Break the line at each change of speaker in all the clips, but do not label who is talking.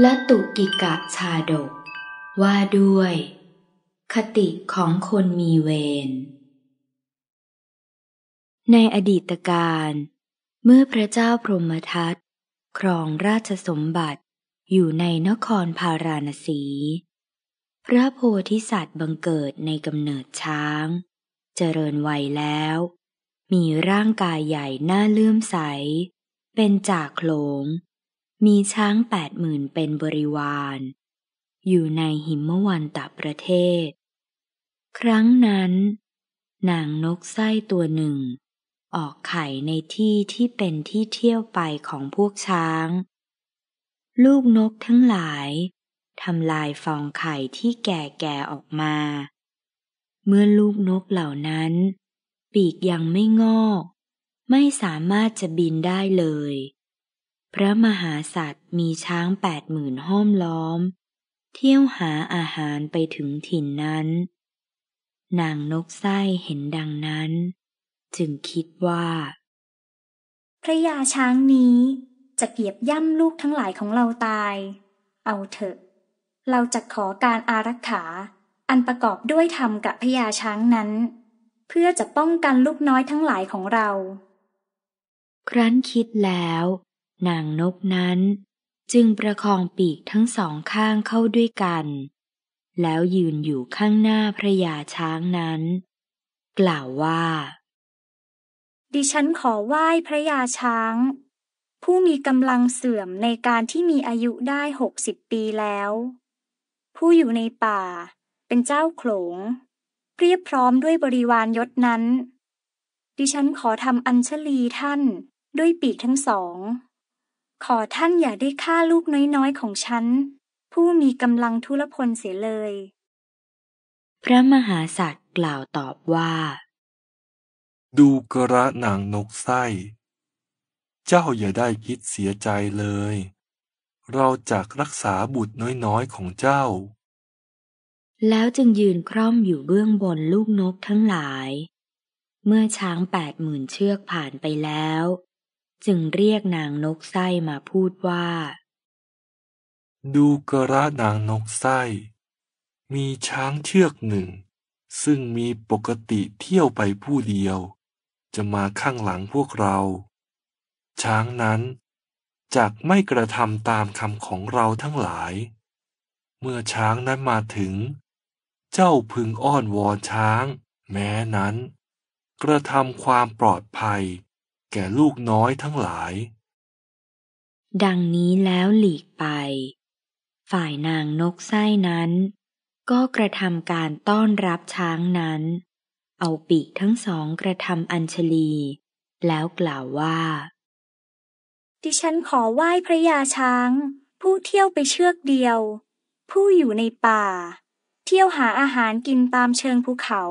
และตุกิกะชาดกว่าด้วย คติของคนมีเวรในอดีตการ เมื่อพระเจ้าพรหมทัตครองราชสมบัติอยู่ในนครพาราณสี พระโพธิสัตว์บังเกิดในกำเนิดช้าง เจริญวัยแล้ว มีร่างกายใหญ่หน้าเลื่อมใส เป็นจากโขลงมีช้างแปดหมื่นเป็นบริวาร อยู่ในหิมวันตะประเทศ ครั้งนั้น นางนกไส้ตัวหนึ่ง ออกไข่ในที่ที่เป็นที่เที่ยวไปของพวกช้าง ลูกนกทั้งหลายทำลายฟองไข่ที่แก่ๆออกมา เมื่อลูกนกเหล่านั้น ปีกยังไม่งอก ไม่สามารถจะบินได้เลยพระมหาสัตว์มีช้างแปดหมื่นห้อมล้อม เที่ยวหาอาหารไปถึงถิ่นนั้น นางนกไส้เห็นดังนั้น จึงคิดว่า
พระยาช้างนี้จะเกียบย่ำลูกทั้งหลายของเราตาย เอาเถอะ เราจะขอการอารักขา อันประกอบด้วยธรรมกับพระยาช้างนั้น เพื่อจะป้องกันลูกน้อยทั้งหลายของเรา
ครั้นคิดแล้วนางนกนั้นจึงประคองปีกทั้งสองข้างเข้าด้วยกัน แล้วยืนอยู่ข้างหน้าพระยาช้างนั้น กล่าวว่า ดิฉันขอไ
หว้พระยาช้าง ผู้มีกำลังเสื่อมในการที่มีอายุได้หกสิบปีแล้ว ผู้อยู่ในป่าเป็นเจ้าโขลงเรียบพร้อมด้วยบริวารยศนั้น ดิฉันขอทำอัญชลีท่านด้วยปีกทั้งสองขอท่านอย่าได้ฆ่าลูกน้อยๆของฉัน ผู้มีกำลังทุลพลเสียเลย
พระมหาสัตว์กล่าวตอบว่า
ดูกระหนังนกไส้ เจ้าอย่าได้คิดเสียใจเลย เราจักรักษาบุตรน้อยๆของเจ้า
แล้วจึงยืนคร่อมอยู่เบื้องบนลูกนกทั้งหลาย เมื่อช้างแปดหมื่นเชือกผ่านไปแล้วจึงเรียกนางนกไส้มาพูดว่า
ดูกระนางนกไส้ มีช้างเชือกหนึ่ง ซึ่งมีปกติเที่ยวไปผู้เดียว จะมาข้างหลังพวกเรา ช้างนั้นจากไม่กระทำตามคำของเราทั้งหลาย เมื่อช้างนั้นมาถึง เจ้าพึงอ้อนวอนช้าง แม้นั้น กระทำความปลอดภัยแก่ลูกน้อยทั้งหลาย
ดังนี้แล้วหลีกไป ฝ่ายนางนกไส้นั้น ก็กระทำการต้อนรับช้างนั้น เอาปีกทั้งสองกระทำอัญชลี แล้วกล่าวว่า ดิฉันขอไหว้พระยาช้าง ผู้เที่ย
วไปเชือกเดียว ผู้อยู่ในป่า เที่ยวหาอาหารกินตามเชิงภูเขา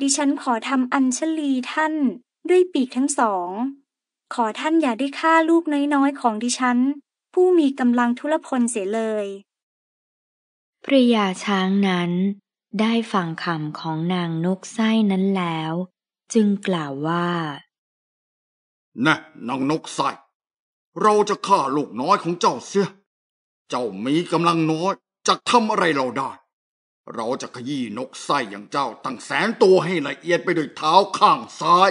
ดิฉันขอทำอัญชลีท่านด้วยปีกทั้งสอง ขอท่านอย่าได้ฆ่าลูกน้อยๆของดิฉัน ผู้มีกำลังทุรพลเสียเลย
พระยาช้างนั้นได้ฟังคำของนางนกไส้นั้นแล้ว จึงกล่าวว่า
น่ะนางนกไส้เราจะฆ่าลูกน้อยของเจ้าเสีย เจ้ามีกำลังน้อย จะทำอะไรเราได้ เราจะขยี้นกไส้อย่างเจ้าตั้งแสนตัวให้ละเอียดไปด้วยเท้าข้างซ้าย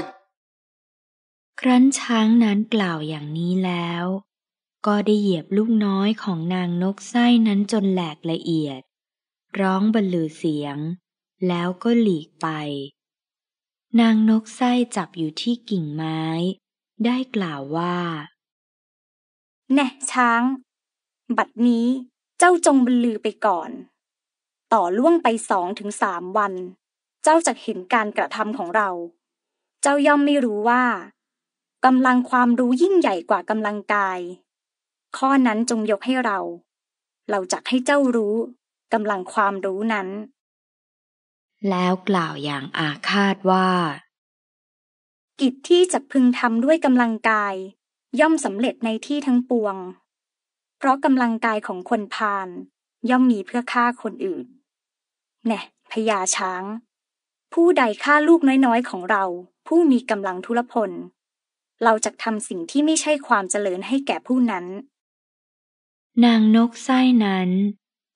ครั้นช้างนั้นกล่าวอย่างนี้แล้ว ก็ได้เหยียบลูกน้อยของนางนกไส้นั้นจนแหลกละเอียด ร้องบรรลือเสียง แล้วก็หลีกไป นางนกไส้จับอยู่ที่กิ่งไม้ ได้กล่าวว่า แน่ช้าง
บัดนี้เจ้าจงบรรลือไปก่อน ต่อล่วงไปสองถึงสามวัน เจ้าจะเห็นการกระทำของเรา เจ้าย่อมไม่รู้ว่ากำลังความรู้ยิ่งใหญ่กว่ากำลังกาย ข้อนั้นจงยกให้เรา เราจักให้เจ้ารู้กำลังความรู้นั้น
แล้วกล่าวอย่างอาฆาตว่า กิจที่จะพึ
งทำด้วยกำลังกายย่อมสำเร็จในที่ทั้งปวง เพราะกำลังกายของคนพาลย่อมมีเพื่อฆ่าคนอื่นแน่พญาช้าง ผู้ใดฆ่าลูกน้อยๆของเรา ผู้มีกำลังทุลพลเราจะทำสิ่งที่ไม่ใช่ความเจริญให้แก่ผู้นั้น
นางนกไส้นั้น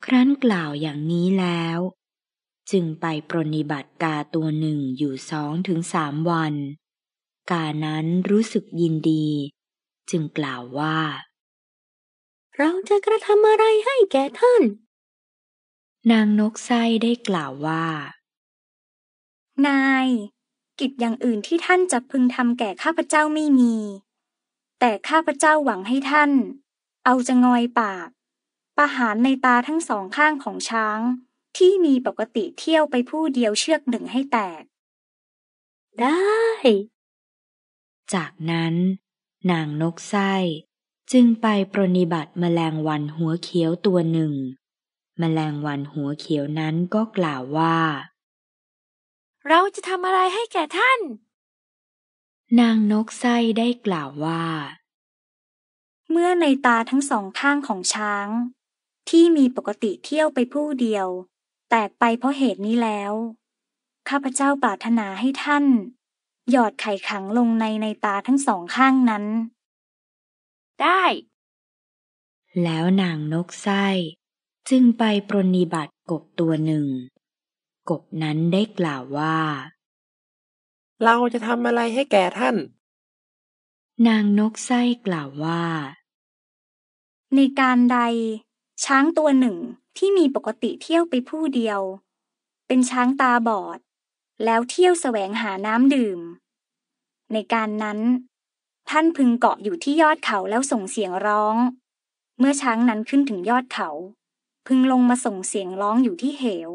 ครั้นกล่าวอย่างนี้แล้ว จึงไปปรนิบัติกาตัวหนึ่งอยู่สองถึงสามวัน กานั้นรู้สึกยินดี จึงกล่าวว่า เราจะกระทำอะไรให้แก่ท่าน นางนกไส้ได้กล่าวว่า
นายกิจอย่างอื่นที่ท่านจะพึงทำแก่ข้าพเจ้าไม่มี แต่ข้าพเจ้าหวังให้ท่าน เอาจะงอยปาก ประหารในตาทั้งสองข้างของช้างที่มีปกติเที่ยวไปผู้เดียวเชือกหนึ่งให้แตก
ได้ จากนั้นนางนกไส้จึงไปปรนิบัติแมลงวันหัวเขียวตัวหนึ่ง แมลงวันหัวเขียวนั้นก็กล่าวว่า
เราจะทำอะไรให้แก่ท่าน นางนกไส้ได้กล่าวว่า เมื่อในตาทั้งสองข้างของช้าง ที่มีปกติเที่ยวไปผู้เดียว แตกไปเพราะเหตุนี้แล้ว ข้าพเจ้าปรารถนาให้ท่าน หยอดไข่ขังลงใน ในตาทั้งสองข้างนั้น
ได้ แล้วนางนกไส้จึงไปปรนนิบัติกบตัวหนึ่งกบนั้นได้กล่าวว่า เราจะทำอะไรให้แก่ท่าน นางนกไส้กล่าวว่า ในการใด
ช้างตัวหนึ่งที่มีปกติเที่ยวไปผู้เดียว เป็นช้างตาบอด แล้วเที่ยวแสวงหาน้ำดื่ม ในการนั้นท่านพึงเกาะอยู่ที่ยอดเขาแล้วส่งเสียงร้อง เมื่อช้างนั้นขึ้นถึงยอดเขา พึงลงมาส่งเสียงร้องอยู่ที่เหว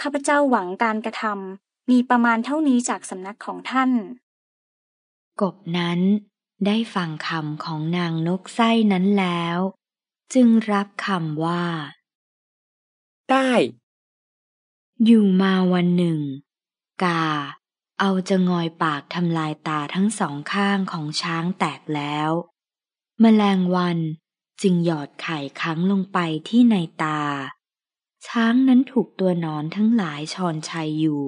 ข้าพเจ้าหวังการกระทำมีประมาณเท่านี้จากสำนักของท่าน
กบนั้น ได้ฟังคำของนางนกไส้นั้นแล้ว จึงรับคำว่า ได้อยู่มาวันหนึ่ง กา เอาจะงอยปากทำลายตาทั้งสองข้างของช้างแตกแล้วมแมลงวันจึงหยอดไข่ค้างลงไปที่ในตาช้างนั้นถูกตัวนอนทั้งหลายชอนชัยอยู่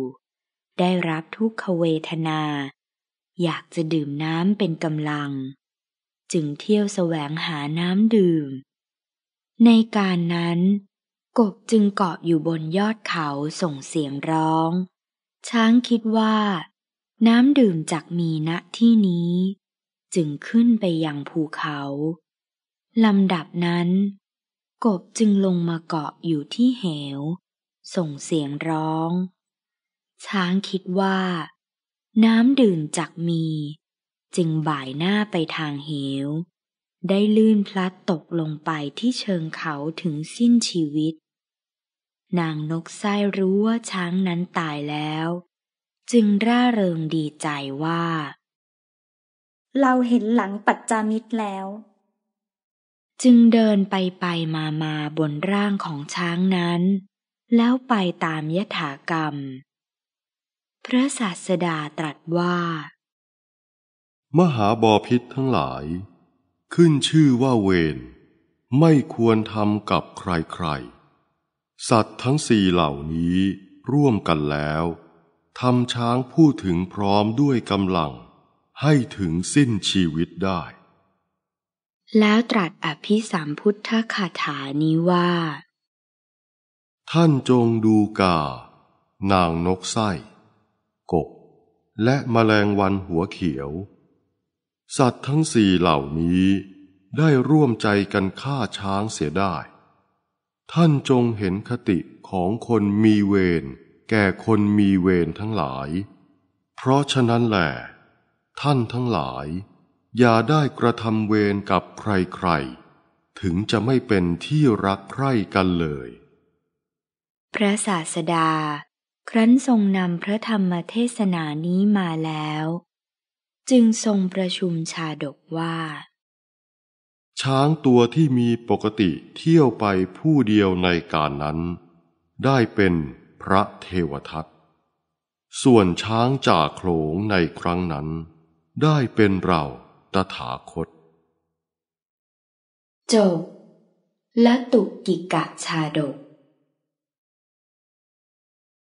ได้รับทุกขเวทนา อยากจะดื่มน้ำเป็นกำลัง จึงเที่ยวแสวงหาน้ำดื่ม ในการนั้นกบจึงเกาะอยู่บนยอดเขาส่งเสียงร้อง ช้างคิดว่า น้ำดื่มจากมีณที่นี้ จึงขึ้นไปยังภูเขาลำดับนั้นกบจึงลงมาเกาะอยู่ที่เหว ส่งเสียงร้อง ช้างคิดว่า น้ำดื่มจากมี จึงบ่ายหน้าไปทางเหว ได้ลื่นพลัดตกลงไปที่เชิงเขาถึงสิ้นชีวิต นางนกไส้รู้ว่าช้างนั้นตายแล้ว จึงร่าเริงดีใจว่า เราเห็นหลังปัจจามิตรแล้วจึงเดินไปไปมามาบนร่างของช้างนั้น แล้วไปตามยถากรรม พระศาสดาตรัสว่า
มหาบอพิษทั้งหลาย ขึ้นชื่อว่าเวรไม่ควรทำกับใครๆ สัตว์ทั้งสี่เหล่านี้ร่วมกันแล้วทำช้างพูดถึงพร้อมด้วยกำลัง ให้ถึงสิ้นชีวิตได้
แล้วตรัสอภิสามพุทธคาถานี้ว่า
ท่านจงดูกา นางนกไส้กบและมแมลงวันหัวเขียว สัตว์ทั้งสี่เหล่านี้ ได้ร่วมใจกันฆ่าช้างเสียได้ ท่านจงเห็นคติของคนมีเวรแก่คนมีเวรทั้งหลาย เพราะฉะนั้นแหละท่านทั้งหลายอย่าได้กระทำเวรกับใครๆ ถึงจะไม่เป็นที่รักใคร่กันเลย
พระศาสดาครั้นทรงนำพระธรรมเทศนานี้มาแล้ว จึงทรงประชุมชาดกว่า
ช้างตัวที่มีปกติเที่ยวไปผู้เดียวในการนั้น ได้เป็นพระเทวทัตส่วนช้างจ่าโขลงในครั้งนั้น ได้เป็นเราตถาคต
จบและตุกิกะชาดก